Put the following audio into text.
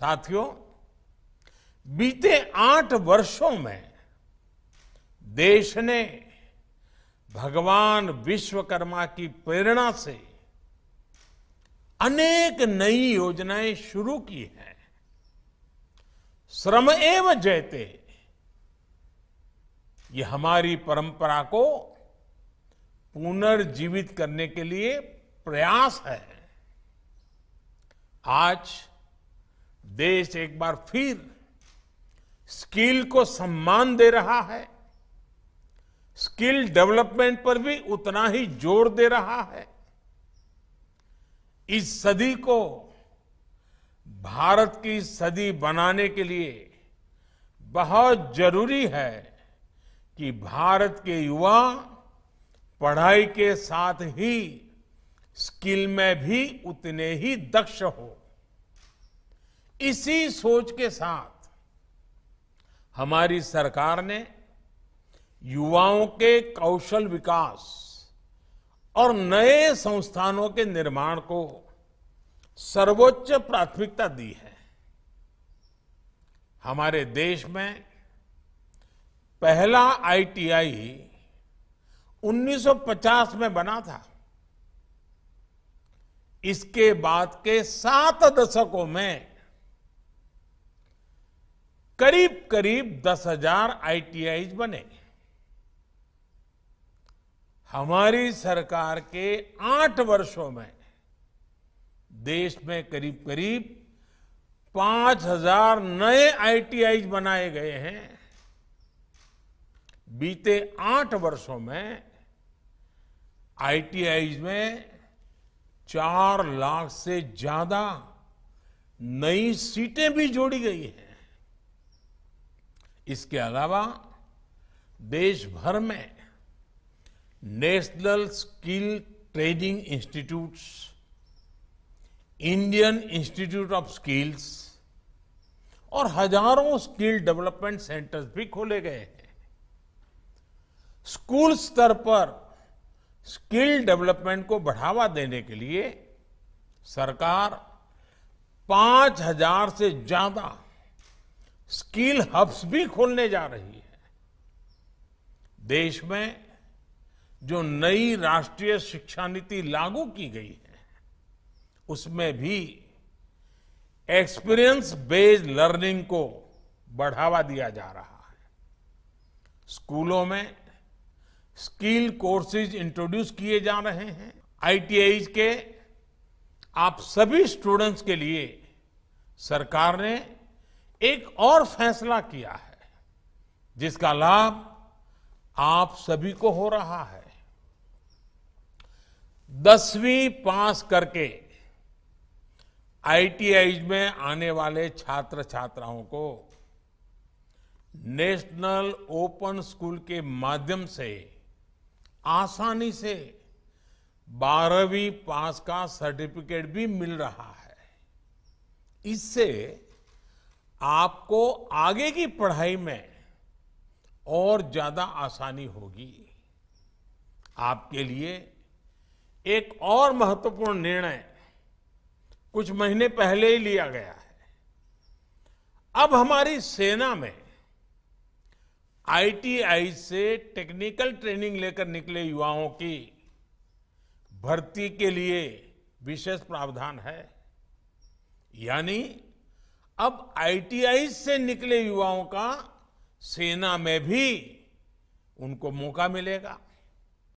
साथियों बीते आठ वर्षों में देश ने भगवान विश्वकर्मा की प्रेरणा से अनेक नई योजनाएं शुरू की हैं श्रम एव जयते ये हमारी परंपरा को पुनर्जीवित करने के लिए प्रयास है आज देश एक बार फिर स्किल को सम्मान दे रहा है स्किल डेवलपमेंट पर भी उतना ही जोर दे रहा है इस सदी को भारत की सदी बनाने के लिए बहुत जरूरी है कि भारत के युवा पढ़ाई के साथ ही स्किल में भी उतने ही दक्ष हो इसी सोच के साथ हमारी सरकार ने युवाओं के कौशल विकास और नए संस्थानों के निर्माण को सर्वोच्च प्राथमिकता दी है हमारे देश में पहला आईटीआई 1950 में बना था इसके बाद के सात दशकों में करीब करीब दस हजार आईटीआई बने हमारी सरकार के आठ वर्षों में देश में करीब करीब पांच हजार नए आई बनाए गए हैं बीते आठ वर्षों में आईटीआईज में चार लाख से ज्यादा नई सीटें भी जोड़ी गई हैं इसके अलावा देश भर में national skill training institutes Indian institute of skills और हजारों स्किल डेवलपमेंट सेंटर्स भी खोले गए हैं स्कूल स्तर पर स्किल डेवलपमेंट को बढ़ावा देने के लिए सरकार पांच हजार से ज्यादा स्किल हब्स भी खोलने जा रही है देश में जो नई राष्ट्रीय शिक्षा नीति लागू की गई है उसमें भी एक्सपीरियंस बेस्ड लर्निंग को बढ़ावा दिया जा रहा है स्कूलों में स्किल कोर्सेज इंट्रोड्यूस किए जा रहे हैं आईटीआई के आप सभी स्टूडेंट्स के लिए सरकार ने एक और फैसला किया है जिसका लाभ आप सभी को हो रहा है दसवीं पास करके आईटीआई में आने वाले छात्र छात्राओं को नेशनल ओपन स्कूल के माध्यम से आसानी से बारहवीं पास का सर्टिफिकेट भी मिल रहा है इससे आपको आगे की पढ़ाई में और ज्यादा आसानी होगी आपके लिए एक और महत्वपूर्ण निर्णय कुछ महीने पहले ही लिया गया है अब हमारी सेना में आईटीआई से टेक्निकल ट्रेनिंग लेकर निकले युवाओं की भर्ती के लिए विशेष प्रावधान है यानी अब आईटीआई से निकले युवाओं का सेना में भी उनको मौका मिलेगा